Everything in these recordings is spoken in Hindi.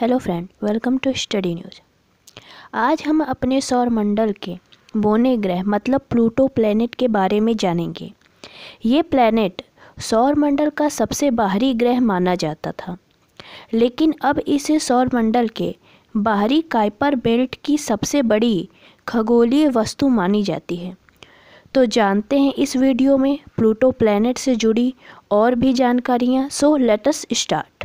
hello friend welcome to study news आज हम अपने सौर मंडल के बोने ग्रह मतलब प्लूटो प्लैनेट के बारे में जानेंगे ये प्लैनेट सौर मंडल का सबसे बाहरी ग्रह माना जाता था लेकिन अब इसे सौर मंडल के बाहरी काइपर बेल्ट की सबसे बड़ी खगोलीय वस्तु मानी जाती है तो जानते हैं इस वीडियो में प्लूटो प्लैनेट से जुड़ी और भी जानकारियाँ सो लेटस स्टार्ट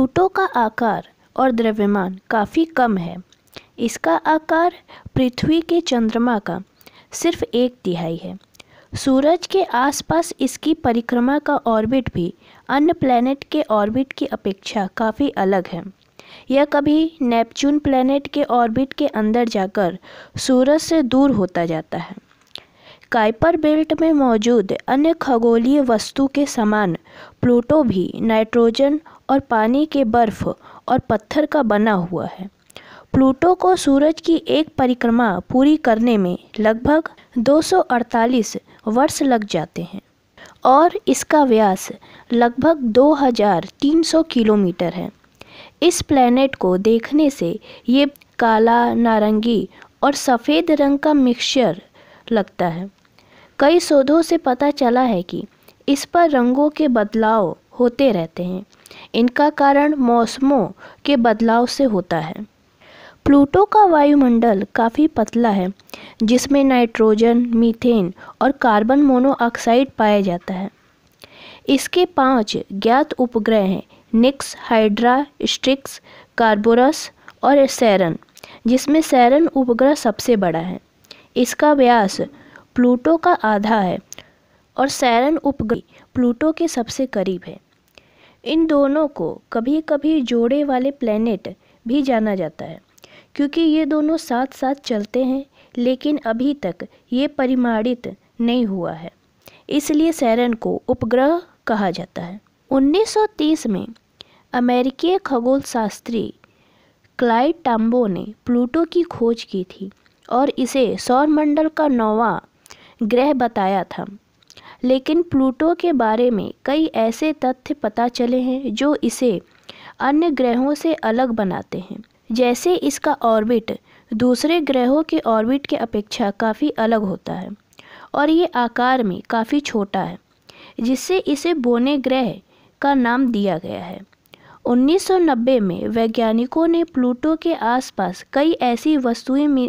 प्लूटो का आकार और द्रव्यमान काफ़ी कम है इसका आकार पृथ्वी के चंद्रमा का सिर्फ एक तिहाई है सूरज के आसपास इसकी परिक्रमा का ऑर्बिट भी अन्य प्लैनेट के ऑर्बिट की अपेक्षा काफ़ी अलग है यह कभी नेपच्यून प्लैनेट के ऑर्बिट के अंदर जाकर सूरज से दूर होता जाता है काइपर बेल्ट में मौजूद अन्य खगोलीय वस्तु के समान प्लूटो भी नाइट्रोजन और पानी के बर्फ और पत्थर का बना हुआ है प्लूटो को सूरज की एक परिक्रमा पूरी करने में लगभग 248 वर्ष लग जाते हैं और इसका व्यास लगभग 2300 किलोमीटर है इस प्लैनेट को देखने से ये काला नारंगी और सफ़ेद रंग का मिक्सचर लगता है कई शोधों से पता चला है कि इस पर रंगों के बदलाव होते रहते हैं इनका कारण मौसमों के बदलाव से होता है प्लूटो का वायुमंडल काफ़ी पतला है जिसमें नाइट्रोजन मीथेन और कार्बन मोनोऑक्साइड पाया जाता है इसके पांच ज्ञात उपग्रह हैं निक्स हाइड्रा स्ट्रिक्स कार्बोरस और सैरन जिसमें सैरन उपग्रह सबसे बड़ा है इसका व्यास प्लूटो का आधा है और सैरन उपग्रह प्लूटो के सबसे करीब है इन दोनों को कभी कभी जोड़े वाले प्लैनेट भी जाना जाता है क्योंकि ये दोनों साथ साथ चलते हैं लेकिन अभी तक ये परिमाणित नहीं हुआ है इसलिए सैरन को उपग्रह कहा जाता है 1930 में अमेरिकी खगोल शास्त्री क्लाइड टाम्बो ने प्लूटो की खोज की थी और इसे सौरमंडल का नौवा ग्रह बताया था लेकिन प्लूटो के बारे में कई ऐसे तथ्य पता चले हैं जो इसे अन्य ग्रहों से अलग बनाते हैं जैसे इसका ऑर्बिट दूसरे ग्रहों के ऑर्बिट के अपेक्षा काफ़ी अलग होता है और ये आकार में काफ़ी छोटा है जिससे इसे बोने ग्रह का नाम दिया गया है 1990 में वैज्ञानिकों ने प्लूटो के आसपास कई ऐसी वस्तुएं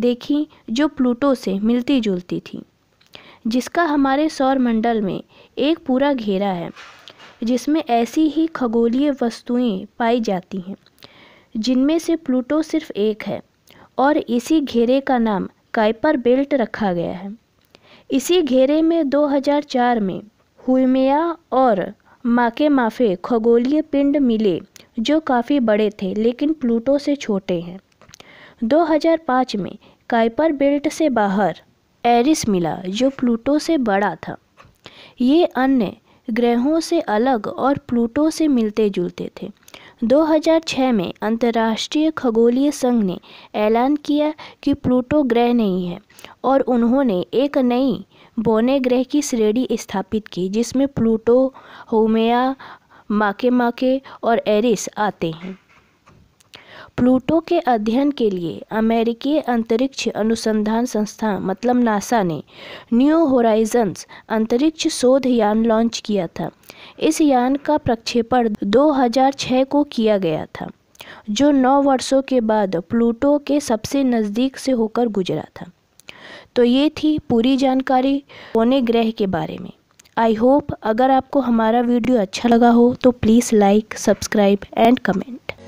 देखी जो प्लूटो से मिलती जुलती थी जिसका हमारे सौरमंडल में एक पूरा घेरा है जिसमें ऐसी ही खगोलीय वस्तुएं पाई जाती हैं जिनमें से प्लूटो सिर्फ एक है और इसी घेरे का नाम काइपर बेल्ट रखा गया है इसी घेरे में 2004 में हुईमेया और माके माफे खगोलीय पिंड मिले जो काफ़ी बड़े थे लेकिन प्लूटो से छोटे हैं 2005 में काइपर बेल्ट से बाहर एरिस मिला जो प्लूटो से बड़ा था ये अन्य ग्रहों से अलग और प्लूटो से मिलते जुलते थे 2006 में अंतर्राष्ट्रीय खगोलीय संघ ने ऐलान किया कि प्लूटो ग्रह नहीं है और उन्होंने एक नई बोने ग्रह की श्रेणी स्थापित की जिसमें प्लूटो होमेया माके माके और एरिस आते हैं प्लूटो के अध्ययन के लिए अमेरिकी अंतरिक्ष अनुसंधान संस्थान मतलब नासा ने न्यू होराइजन्स अंतरिक्ष शोध यान लॉन्च किया था इस यान का प्रक्षेपण 2006 को किया गया था जो नौ वर्षों के बाद प्लूटो के सबसे नज़दीक से होकर गुजरा था तो ये थी पूरी जानकारी पौने ग्रह के बारे में आई होप अगर आपको हमारा वीडियो अच्छा लगा हो तो please like subscribe and comment